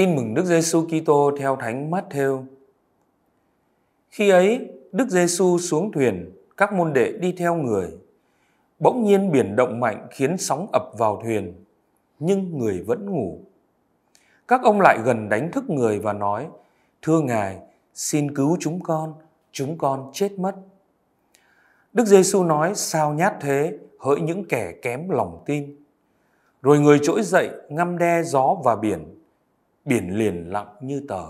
Tin mừng Đức Giêsu Kitô theo Thánh Matthew. Khi ấy, Đức Giêsu xuống thuyền, các môn đệ đi theo người. Bỗng nhiên biển động mạnh khiến sóng ập vào thuyền, nhưng người vẫn ngủ. Các ông lại gần đánh thức người và nói: "Thưa ngài, xin cứu chúng con, chúng con chết mất." Đức Giêsu nói: "Sao nhát thế, hỡi những kẻ kém lòng tin." Rồi người trỗi dậy, ngăm đe gió và biển, biển liền lặng như tờ.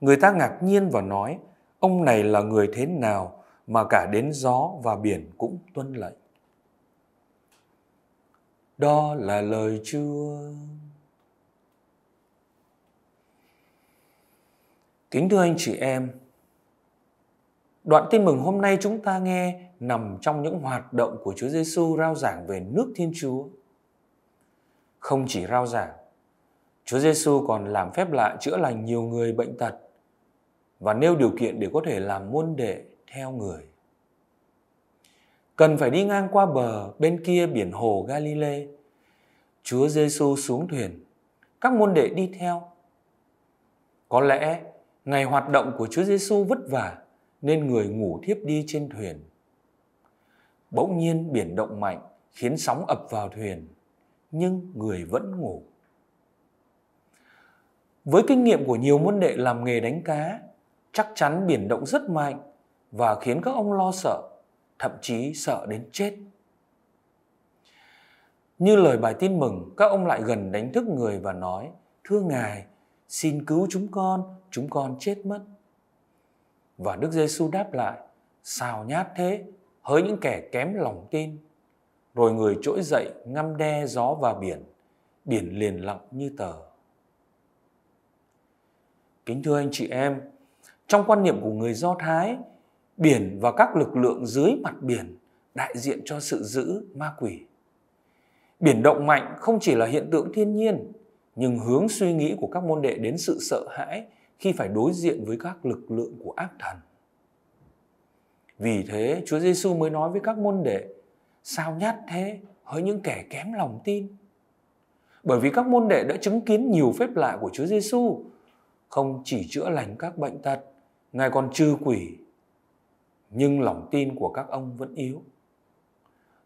Người ta ngạc nhiên và nói, ông này là người thế nào mà cả đến gió và biển cũng tuân lệnh. Đó là lời chưa. Kính thưa anh chị em, đoạn tin mừng hôm nay chúng ta nghe nằm trong những hoạt động của Chúa Giêsu rao giảng về nước Thiên Chúa. Không chỉ rao giảng, Chúa Giêsu còn làm phép lạ chữa lành nhiều người bệnh tật và nêu điều kiện để có thể làm môn đệ theo người. Cần phải đi ngang qua bờ bên kia biển hồ Galilee. Chúa Giêsu xuống thuyền, các môn đệ đi theo. Có lẽ ngày hoạt động của Chúa Giêsu vất vả nên người ngủ thiếp đi trên thuyền. Bỗng nhiên biển động mạnh khiến sóng ập vào thuyền, nhưng người vẫn ngủ. Với kinh nghiệm của nhiều môn đệ làm nghề đánh cá, chắc chắn biển động rất mạnh và khiến các ông lo sợ, thậm chí sợ đến chết. Như lời bài tin mừng, các ông lại gần đánh thức người và nói, Thưa Ngài, xin cứu chúng con, chúng con chết mất. Và Đức Giêsu đáp lại, sao nhát thế, hỡi những kẻ kém lòng tin. Rồi người trỗi dậy ngăm đe gió và biển, biển liền lặng như tờ. Kính thưa anh chị em, trong quan niệm của người Do Thái, biển và các lực lượng dưới mặt biển đại diện cho sự giữ ma quỷ. Biển động mạnh không chỉ là hiện tượng thiên nhiên, nhưng hướng suy nghĩ của các môn đệ đến sự sợ hãi khi phải đối diện với các lực lượng của ác thần. Vì thế, Chúa Giêsu mới nói với các môn đệ, sao nhát thế hỡi những kẻ kém lòng tin? Bởi vì các môn đệ đã chứng kiến nhiều phép lạ của Chúa Giêsu không chỉ chữa lành các bệnh tật, Ngài còn trừ quỷ. Nhưng lòng tin của các ông vẫn yếu.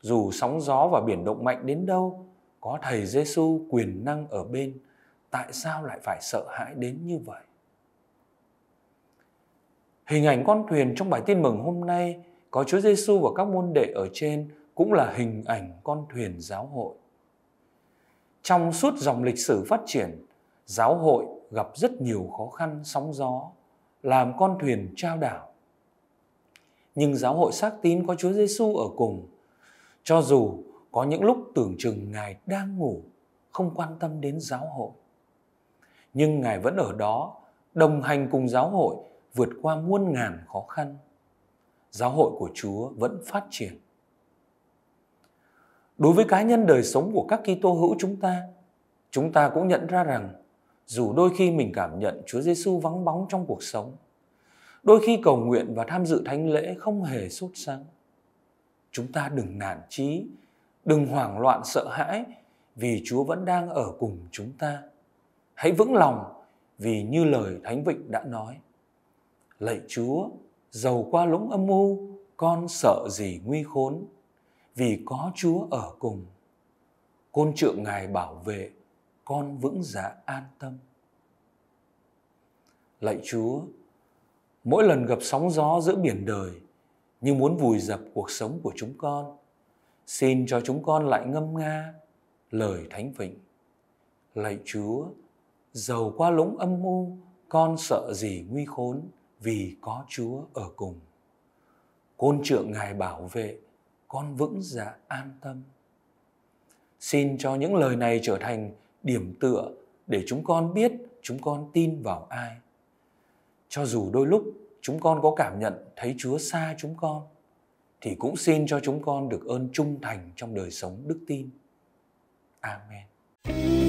Dù sóng gió và biển động mạnh đến đâu, có thầy Giêsu quyền năng ở bên, tại sao lại phải sợ hãi đến như vậy? Hình ảnh con thuyền trong bài tin mừng hôm nay có Chúa Giêsu và các môn đệ ở trên cũng là hình ảnh con thuyền giáo hội. Trong suốt dòng lịch sử phát triển, giáo hội gặp rất nhiều khó khăn sóng gió làm con thuyền trao đảo nhưng giáo hội xác tín có Chúa Giêsu ở cùng cho dù có những lúc tưởng chừng ngài đang ngủ không quan tâm đến giáo hội nhưng ngài vẫn ở đó đồng hành cùng giáo hội vượt qua muôn ngàn khó khăn giáo hội của chúa vẫn phát triển đối với cá nhân đời sống của các kitô hữu chúng ta chúng ta cũng nhận ra rằng dù đôi khi mình cảm nhận Chúa Giêsu vắng bóng trong cuộc sống. Đôi khi cầu nguyện và tham dự thánh lễ không hề sốt sắng. Chúng ta đừng nản chí, đừng hoảng loạn sợ hãi vì Chúa vẫn đang ở cùng chúng ta. Hãy vững lòng vì như lời Thánh Vịnh đã nói. Lạy Chúa, giàu qua lũng âm mưu, con sợ gì nguy khốn, vì có Chúa ở cùng. Côn trượng Ngài bảo vệ, con vững dạ an tâm. Lạy Chúa, mỗi lần gặp sóng gió giữa biển đời như muốn vùi dập cuộc sống của chúng con, xin cho chúng con lại ngâm nga lời thánh vịnh. Lạy Chúa, giàu qua lũng âm u, con sợ gì nguy khốn vì có Chúa ở cùng. Côn trượng Ngài bảo vệ, con vững dạ an tâm. Xin cho những lời này trở thành điểm tựa để chúng con biết chúng con tin vào ai. Cho dù đôi lúc chúng con có cảm nhận thấy Chúa xa chúng con, thì cũng xin cho chúng con được ơn trung thành trong đời sống đức tin. Amen.